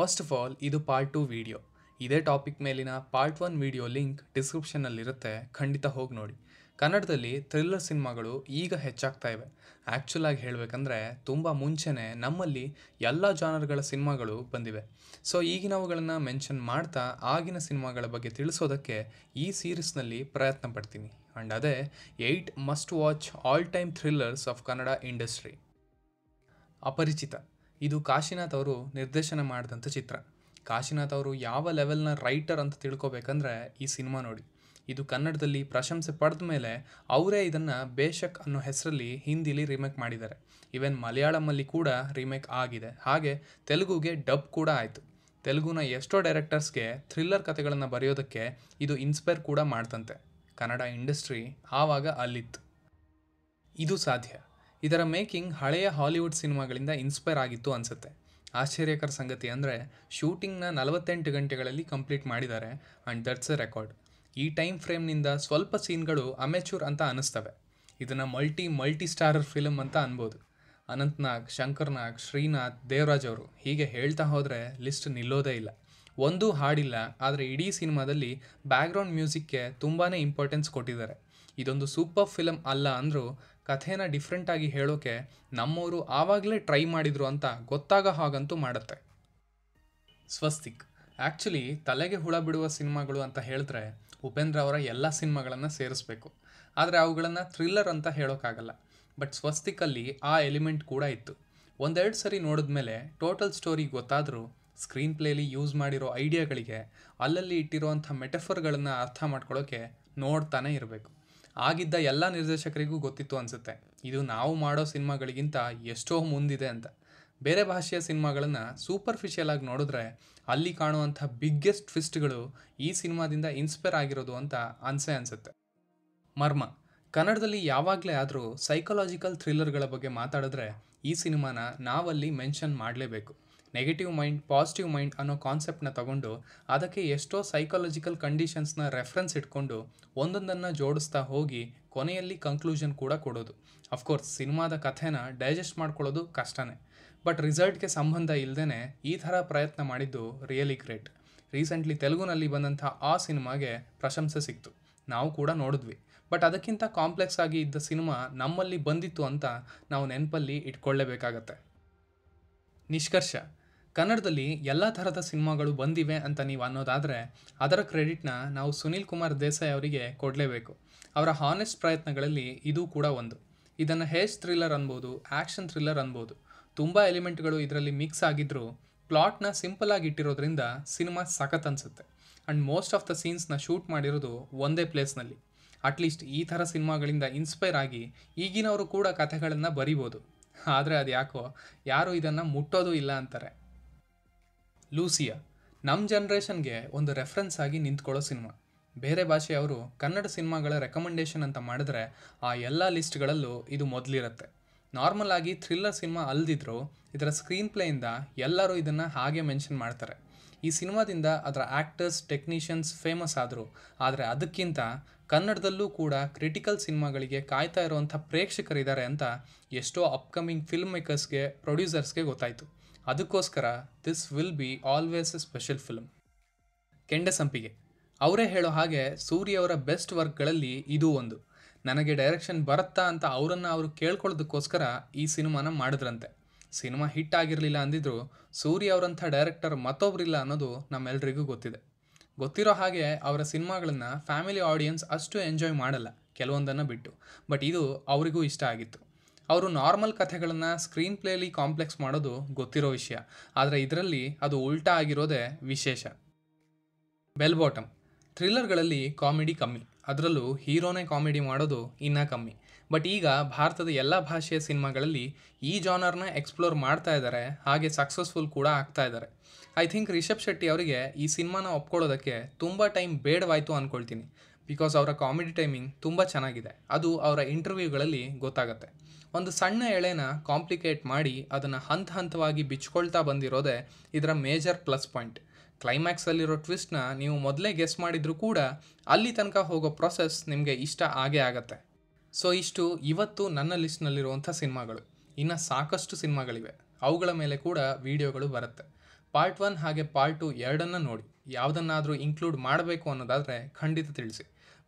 first of all ಇದು part two video ಇದೇ topic ಮೇಲಿನ ಪಾರ್ಟ್ ಒನ್ ವಿಡಿಯೋ ಲಿಂಕ್ ಡಿಸ್ಕ್ರಿಪ್ಷನ್ನಲ್ಲಿರುತ್ತೆ ಖಂಡಿತ ಹೋಗಿ ನೋಡಿ ಕನ್ನಡದಲ್ಲಿ ಥ್ರಿಲ್ಲರ್ ಸಿನಿಮಾಗಳು ಈಗ ಹೆಚ್ಚಾಗ್ತಾ ಇವೆ ಆ್ಯಕ್ಚುಲಾಗಿ ಹೇಳಬೇಕಂದ್ರೆ ತುಂಬ ಮುಂಚೆನೆ ನಮ್ಮಲ್ಲಿ ಎಲ್ಲ ಜಾನರ್ಗಳ ಸಿನಿಮಾಗಳು ಬಂದಿವೆ ಸೊ ಈಗಿನವುಗಳನ್ನು ಮೆನ್ಷನ್ ಮಾಡ್ತಾ ಆಗಿನ ಸಿನಿಮಾಗಳ ಬಗ್ಗೆ ತಿಳಿಸೋದಕ್ಕೆ ಈ ಸೀರೀಸ್ನಲ್ಲಿ ಪ್ರಯತ್ನ ಪಡ್ತೀನಿ ಆ್ಯಂಡ್ ಅದೇ eight must watch all time thrillers of Kannada industry Aparichita ಇದು ಕಾಶಿನಾಥ್ ಅವರು ನಿರ್ದೇಶನ ಮಾಡಿದಂಥ ಚಿತ್ರ ಕಾಶಿನಾಥ್ ಅವರು ಯಾವ ಲೆವೆಲ್ನ ರೈಟರ್ ಅಂತ ತಿಳ್ಕೊಬೇಕಂದ್ರೆ ಈ ಸಿನಿಮಾ ನೋಡಿ ಇದು ಕನ್ನಡದಲ್ಲಿ ಪ್ರಶಂಸೆ ಪಡೆದ ಮೇಲೆ ಅವರೇ ಇದನ್ನು ಬೇಷಕ್ ಅನ್ನೋ ಹೆಸರಲ್ಲಿ ಹಿಂದಿಲಿ ರೀಮೇಕ್ ಮಾಡಿದ್ದಾರೆ ಇವೆನ್ ಮಲಯಾಳಮಲ್ಲಿ ಕೂಡ ರೀಮೇಕ್ ಆಗಿದೆ ಹಾಗೆ ತೆಲುಗುಗೆ ಡಬ್ ಕೂಡ ಆಯಿತು ತೆಲುಗುನ ಎಷ್ಟೋ ಡೈರೆಕ್ಟರ್ಸ್ಗೆ ಥ್ರಿಲ್ಲರ್ ಕಥೆಗಳನ್ನು ಬರೆಯೋದಕ್ಕೆ ಇದು ಇನ್ಸ್ಪೈರ್ ಕೂಡ ಮಾಡ್ತಂತೆ ಕನ್ನಡ ಇಂಡಸ್ಟ್ರಿ ಆವಾಗ ಅಲ್ಲಿತ್ತು ಇದು ಸಾಧ್ಯ ಇದರ ಮೇಕಿಂಗ್ ಹಳೆಯ ಹಾಲಿವುಡ್ ಸಿನಿಮಾಗಳಿಂದ ಇನ್ಸ್ಪೈರ್ ಆಗಿತ್ತು ಅನಿಸುತ್ತೆ ಆಶ್ಚರ್ಯಕರ ಸಂಗತಿ ಅಂದರೆ ಶೂಟಿಂಗ್ನ ನಲವತ್ತೆಂಟು ಗಂಟೆಗಳಲ್ಲಿ ಕಂಪ್ಲೀಟ್ ಮಾಡಿದ್ದಾರೆ ಆ್ಯಂಡ್ ದಟ್ಸ್ ಅ ರೆಕಾರ್ಡ್ ಈ ಟೈಮ್ ಫ್ರೇಮ್ನಿಂದ ಸ್ವಲ್ಪ ಸೀನ್ಗಳು ಅಮೆಚೂರ್ ಅಂತ ಅನ್ನಿಸ್ತವೆ ಇದನ್ನು ಮಲ್ಟಿ ಮಲ್ಟಿ ಸ್ಟಾರರ್ ಫಿಲಮ್ ಅಂತ ಅನ್ಬೋದು ಅನಂತ್ನಾಗ್ ಶಂಕರ್ನಾಗ್ ಶ್ರೀನಾಥ್ ದೇವರಾಜ್ ಅವರು ಹೀಗೆ ಹೇಳ್ತಾ ಹೋದರೆ ಲಿಸ್ಟ್ ನಿಲ್ಲೋದೇ ಇಲ್ಲ ಒಂದೂ ಹಾಡಿಲ್ಲ ಆದರೆ ಇಡೀ ಸಿನಿಮಾದಲ್ಲಿ ಬ್ಯಾಕ್ಗ್ರೌಂಡ್ ಮ್ಯೂಸಿಕ್ಗೆ ತುಂಬಾ ಇಂಪಾರ್ಟೆನ್ಸ್ ಕೊಟ್ಟಿದ್ದಾರೆ ಇದೊಂದು ಸೂಪರ್ ಫಿಲಮ್ ಅಲ್ಲ ಅಂದರೂ ಕಥೆನ ಡಿಫ್ರೆಂಟಾಗಿ ಹೇಳೋಕೆ ನಮ್ಮವರು ಆವಾಗಲೇ ಟ್ರೈ ಮಾಡಿದರು ಅಂತ ಗೊತ್ತಾಗೋ ಹಾಗಂತೂ ಮಾಡುತ್ತೆ ಸ್ವಸ್ತಿಕ್ ಆ್ಯಕ್ಚುಲಿ ತಲೆಗೆ ಹುಳ ಬಿಡುವ ಸಿನಿಮಾಗಳು ಅಂತ ಹೇಳಿದ್ರೆ ಉಪೇಂದ್ರ ಅವರ ಎಲ್ಲ ಸಿನಿಮಾಗಳನ್ನು ಸೇರಿಸ್ಬೇಕು ಆದರೆ ಅವುಗಳನ್ನು ಥ್ರಿಲ್ಲರ್ ಅಂತ ಹೇಳೋಕ್ಕಾಗಲ್ಲ ಬಟ್ ಸ್ವಸ್ತಿಕಲ್ಲಿ ಆ ಎಲಿಮೆಂಟ್ ಕೂಡ ಇತ್ತು ಒಂದೆರಡು ಸರಿ ನೋಡಿದ್ಮೇಲೆ ಟೋಟಲ್ ಸ್ಟೋರಿ ಗೊತ್ತಾದರೂ ಸ್ಕ್ರೀನ್ ಪ್ಲೇಲಿ ಯೂಸ್ ಮಾಡಿರೋ ಐಡಿಯಾಗಳಿಗೆ ಅಲ್ಲಲ್ಲಿ ಇಟ್ಟಿರೋ ಅಂಥ ಮೆಟಫರ್ಗಳನ್ನು ಅರ್ಥ ಮಾಡ್ಕೊಳ್ಳೋಕೆ ನೋಡ್ತಾನೆ ಇರಬೇಕು ಆಗಿದ್ದ ಎಲ್ಲ ನಿರ್ದೇಶಕರಿಗೂ ಗೊತ್ತಿತ್ತು ಅನಿಸುತ್ತೆ ಇದು ನಾವು ಮಾಡೋ ಸಿನಿಮಾಗಳಿಗಿಂತ ಎಷ್ಟೋ ಮುಂದಿದೆ ಅಂತ ಬೇರೆ ಭಾಷೆಯ ಸಿನಿಮಾಗಳನ್ನು ಸೂಪರ್ಫಿಷಿಯಲ್ ಆಗಿ ನೋಡಿದ್ರೆ ಅಲ್ಲಿ ಕಾಣುವಂಥ ಬಿಗ್ಗೆಸ್ಟ್ ಟ್ವಿಸ್ಟ್ಗಳು ಈ ಸಿನಿಮಾದಿಂದ ಇನ್ಸ್ಪೈರ್ ಆಗಿರೋದು ಅಂತ ಅನಿಸೆ ಅನಿಸುತ್ತೆ ಮರ್ಮ ಕನ್ನಡದಲ್ಲಿ ಯಾವಾಗಲೇ ಆದರೂ ಸೈಕಲಾಜಿಕಲ್ ಥ್ರಿಲ್ಲರ್ಗಳ ಬಗ್ಗೆ ಮಾತಾಡಿದ್ರೆ ಈ ಸಿನಿಮಾನ ನಾವಲ್ಲಿ ಮೆನ್ಷನ್ ಮಾಡಲೇಬೇಕು ನೆಗೆಟಿವ್ ಮೈಂಡ್ ಪಾಸಿಟಿವ್ ಮೈಂಡ್ ಅನ್ನೋ ಕಾನ್ಸೆಪ್ಟನ್ನ ತಗೊಂಡು ಅದಕ್ಕೆ ಎಷ್ಟೋ ಸೈಕಾಲಜಿಕಲ್ ಕಂಡೀಷನ್ಸ್ನ ರೆಫರೆನ್ಸ್ ಇಟ್ಕೊಂಡು ಒಂದೊಂದನ್ನು ಜೋಡಿಸ್ತಾ ಹೋಗಿ ಕೊನೆಯಲ್ಲಿ ಕನ್ಕ್ಲೂಷನ್ ಕೂಡ ಕೊಡೋದು ಅಫ್ಕೋರ್ಸ್ ಸಿನಿಮಾದ ಕಥೆನ ಡೈಜೆಸ್ಟ್ ಮಾಡ್ಕೊಳ್ಳೋದು ಕಷ್ಟನೇ ಬಟ್ ರಿಸಲ್ಟ್ಗೆ ಸಂಬಂಧ ಇಲ್ಲದೇ ಈ ಥರ ಪ್ರಯತ್ನ ಮಾಡಿದ್ದು ರಿಯಲಿ ಗ್ರೇಟ್ ರೀಸೆಂಟ್ಲಿ ತೆಲುಗುನಲ್ಲಿ ಬಂದಂಥ ಆ ಸಿನಿಮಾಗೆ ಪ್ರಶಂಸೆ ಸಿಕ್ತು ನಾವು ಕೂಡ ನೋಡಿದ್ವಿ ಬಟ್ ಅದಕ್ಕಿಂತ ಕಾಂಪ್ಲೆಕ್ಸ್ ಆಗಿ ಇದ್ದ ಸಿನಿಮಾ ನಮ್ಮಲ್ಲಿ ಬಂದಿತ್ತು ಅಂತ ನಾವು ನೆನಪಲ್ಲಿ ಇಟ್ಕೊಳ್ಳೇಬೇಕಾಗತ್ತೆ ನಿಷ್ಕರ್ಷ ಕನ್ನಡದಲ್ಲಿ ಎಲ್ಲ ಥರದ ಸಿನಿಮಾಗಳು ಬಂದಿವೆ ಅಂತ ನೀವು ಅನ್ನೋದಾದರೆ ಅದರ ಕ್ರೆಡಿಟ್ನ ನಾವು ಸುನೀಲ್ ಕುಮಾರ್ ದೇಸಾಯಿ ಅವರಿಗೆ ಕೊಡಲೇಬೇಕು ಅವರ ಹಾನೆಸ್ಟ್ ಪ್ರಯತ್ನಗಳಲ್ಲಿ ಇದು ಕೂಡ ಒಂದು ಇದನ್ನು ಹೇಜ್ ಥ್ರಿಲ್ಲರ್ ಅನ್ಬೋದು ಆ್ಯಕ್ಷನ್ ಥ್ರಿಲ್ಲರ್ ಅನ್ಬೋದು ತುಂಬ ಎಲಿಮೆಂಟ್ಗಳು ಇದರಲ್ಲಿ ಮಿಕ್ಸ್ ಆಗಿದ್ದರೂ ಪ್ಲಾಟ್ನ ಸಿಂಪಲ್ ಆಗಿ ಇಟ್ಟಿರೋದ್ರಿಂದ ಸಿನಿಮಾ ಸಖತ್ ಅನಿಸುತ್ತೆ ಆ್ಯಂಡ್ ಮೋಸ್ಟ್ ಆಫ್ ದ ಸೀನ್ಸ್ನ ಶೂಟ್ ಮಾಡಿರೋದು ಒಂದೇ ಪ್ಲೇಸ್ನಲ್ಲಿ ಅಟ್ಲೀಸ್ಟ್ ಈ ಥರ ಸಿನಿಮಾಗಳಿಂದ ಇನ್ಸ್ಪೈರ್ ಆಗಿ ಈಗಿನವರು ಕೂಡ ಕಥೆಗಳನ್ನು ಬರಿಬೋದು ಆದರೆ ಅದು ಯಾಕೋ ಯಾರೂ ಇದನ್ನು ಮುಟ್ಟೋದು ಇಲ್ಲ ಅಂತಾರೆ ಲೂಸಿಯಾ ನಮ್ಮ ಜನ್ರೇಷನ್ಗೆ ಒಂದು ರೆಫ್ರೆನ್ಸ್ ಆಗಿ ನಿಂತ್ಕೊಳ್ಳೋ ಸಿನಿಮಾ ಬೇರೆ ಭಾಷೆಯವರು ಕನ್ನಡ ಸಿನಿಮಾಗಳ ರೆಕಮೆಂಡೇಷನ್ ಅಂತ ಮಾಡಿದ್ರೆ ಆ ಎಲ್ಲ ಲಿಸ್ಟ್ಗಳಲ್ಲೂ ಇದು ಮೊದಲಿರುತ್ತೆ ನಾರ್ಮಲ್ ಆಗಿ ಥ್ರಿಲ್ಲರ್ ಸಿನಿಮಾ ಅಲ್ದಿದ್ರು ಇದರ ಸ್ಕ್ರೀನ್ ಪ್ಲೇಯಿಂದ ಎಲ್ಲರೂ ಇದನ್ನು ಹಾಗೆ ಮೆನ್ಷನ್ ಮಾಡ್ತಾರೆ ಈ ಸಿನಿಮಾದಿಂದ ಅದರ ಆ್ಯಕ್ಟರ್ಸ್ ಟೆಕ್ನಿಷಿಯನ್ಸ್ ಫೇಮಸ್ ಆದರು ಆದರೆ ಅದಕ್ಕಿಂತ ಕನ್ನಡದಲ್ಲೂ ಕೂಡ ಕ್ರಿಟಿಕಲ್ ಸಿನಿಮಾಗಳಿಗೆ ಕಾಯ್ತಾ ಇರುವಂಥ ಪ್ರೇಕ್ಷಕರಿದ್ದಾರೆ ಅಂತ ಎಷ್ಟೋ ಅಪ್ಕಮಿಂಗ್ ಫಿಲ್ಮ್ ಮೇಕರ್ಸ್ಗೆ ಪ್ರೊಡ್ಯೂಸರ್ಸ್ಗೆ ಗೊತ್ತಾಯಿತು ಅದಕ್ಕೋಸ್ಕರ this will be always a special film Sampige ಅವರೇ ಹೇಳೋ ಹಾಗೆ ಸೂರ್ಯ ಅವರ ಬೆಸ್ಟ್ ವರ್ಕ್ಗಳಲ್ಲಿ ಇದು ಒಂದು ನನಗೆ ಡೈರೆಕ್ಷನ್ ಬರುತ್ತಾ ಅಂತ ಅವರನ್ನು ಅವರು ಕೇಳ್ಕೊಳ್ಳೋದಕ್ಕೋಸ್ಕರ ಈ ಸಿನಿಮಾನ ಮಾಡಿದ್ರಂತೆ ಸಿನಿಮಾ ಹಿಟ್ ಆಗಿರಲಿಲ್ಲ ಅಂದಿದ್ರು ಸೂರ್ಯ ಅವರಂಥ ಡೈರೆಕ್ಟರ್ ಮತ್ತೊಬ್ಬರಿಲ್ಲ ಅನ್ನೋದು ನಮ್ಮೆಲ್ಲರಿಗೂ ಗೊತ್ತಿದೆ ಗೊತ್ತಿರೋ ಹಾಗೆ ಅವರ ಸಿನಿಮಾಗಳನ್ನು ಫ್ಯಾಮಿಲಿ ಆಡಿಯನ್ಸ್ ಅಷ್ಟು ಎಂಜಾಯ್ ಮಾಡಲ್ಲ ಕೆಲವೊಂದನ್ನು ಬಿಟ್ಟು ಬಟ್ ಇದು ಅವರಿಗೂ ಇಷ್ಟ ಆಗಿತ್ತು ಅವರು ನಾರ್ಮಲ್ ಕಥೆಗಳನ್ನು ಸ್ಕ್ರೀನ್ ಪ್ಲೇಲಿ ಕಾಂಪ್ಲೆಕ್ಸ್ ಮಾಡೋದು ಗೊತ್ತಿರೋ ವಿಷಯ ಆದರೆ ಇದರಲ್ಲಿ ಅದು ಉಲ್ಟಾ ಆಗಿರೋದೇ ವಿಶೇಷ ಬೆಲ್ ಬಾಟಮ್ ಥ್ರಿಲ್ಲರ್ಗಳಲ್ಲಿ ಕಾಮಿಡಿ ಕಮ್ಮಿ ಅದರಲ್ಲೂ ಹೀರೋನೇ ಕಾಮಿಡಿ ಮಾಡೋದು ಇನ್ನೂ ಕಮ್ಮಿ ಬಟ್ ಈಗ ಭಾರತದ ಎಲ್ಲ ಭಾಷೆಯ ಸಿನಿಮಾಗಳಲ್ಲಿ ಈ ಜಾನರ್ನ ಎಕ್ಸ್ಪ್ಲೋರ್ ಮಾಡ್ತಾ ಇದ್ದಾರೆ ಹಾಗೆ ಸಕ್ಸಸ್ಫುಲ್ ಕೂಡ ಆಗ್ತಾ ಇದ್ದಾರೆ ಐ ಥಿಂಕ್ ರಿಷಬ್ ಶೆಟ್ಟಿ ಅವರಿಗೆ ಈ ಸಿನಿಮಾನ ಒಪ್ಕೊಳ್ಳೋದಕ್ಕೆ ತುಂಬ ಟೈಮ್ ಬೇಡವಾಯಿತು ಅಂದ್ಕೊಳ್ತೀನಿ ಬಿಕಾಸ್ ಅವರ ಕಾಮಿಡಿ ಟೈಮಿಂಗ್ ತುಂಬ ಚೆನ್ನಾಗಿದೆ ಅದು ಅವರ ಇಂಟರ್ವ್ಯೂಗಳಲ್ಲಿ ಗೊತ್ತಾಗುತ್ತೆ ಒಂದು ಸಣ್ಣ ಎಳೆನ ಕಾಂಪ್ಲಿಕೇಟ್ ಮಾಡಿ ಅದನ್ನು ಹಂತ ಹಂತವಾಗಿ ಬಿಚ್ಕೊಳ್ತಾ ಬಂದಿರೋದೇ ಇದರ ಮೇಜರ್ ಪ್ಲಸ್ ಪಾಯಿಂಟ್ ಕ್ಲೈಮ್ಯಾಕ್ಸಲ್ಲಿರೋ ಟ್ವಿಸ್ಟ್ನ ನೀವು ಮೊದಲೇ ಗೆಸ್ ಮಾಡಿದರೂ ಕೂಡ ಅಲ್ಲಿ ತನಕ ಹೋಗೋ ಪ್ರೊಸೆಸ್ ನಿಮಗೆ ಇಷ್ಟ ಆಗೇ ಆಗತ್ತೆ ಸೊ ಇಷ್ಟು ಇವತ್ತು ನನ್ನ ಲಿಸ್ಟ್ನಲ್ಲಿರುವಂಥ ಸಿನಿಮಾಗಳು ಇನ್ನು ಸಾಕಷ್ಟು ಸಿನಿಮಾಗಳಿವೆ ಅವುಗಳ ಮೇಲೆ ಕೂಡ ವಿಡಿಯೋಗಳು ಬರುತ್ತೆ ಪಾರ್ಟ್ ಒನ್ ಹಾಗೆ ಪಾರ್ಟ್ ಟು ಎರಡನ್ನು ನೋಡಿ ಯಾವುದನ್ನಾದರೂ ಇನ್ಕ್ಲೂಡ್ ಮಾಡಬೇಕು ಅನ್ನೋದಾದರೆ ಖಂಡಿತ ತಿಳಿಸಿ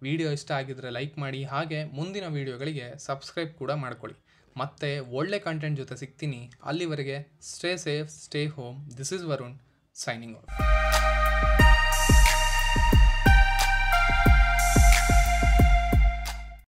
ವಿಡಿಯೋ ಇಷ್ಟ ಆಗಿದರೆ ಲೈಕ್ ಮಾಡಿ ಹಾಗೆ ಮುಂದಿನ ವೀಡಿಯೋಗಳಿಗೆ ಸಬ್ಸ್ಕ್ರೈಬ್ ಕೂಡ ಮಾಡ್ಕೊಳ್ಳಿ ಮತ್ತೆ ಒಳ್ಳೆ ಕಂಟೆಂಟ್ ಜೊತೆ ಸಿಗ್ತೀನಿ ಅಲ್ಲಿವರೆಗೆ stay safe stay home this is Varun signing of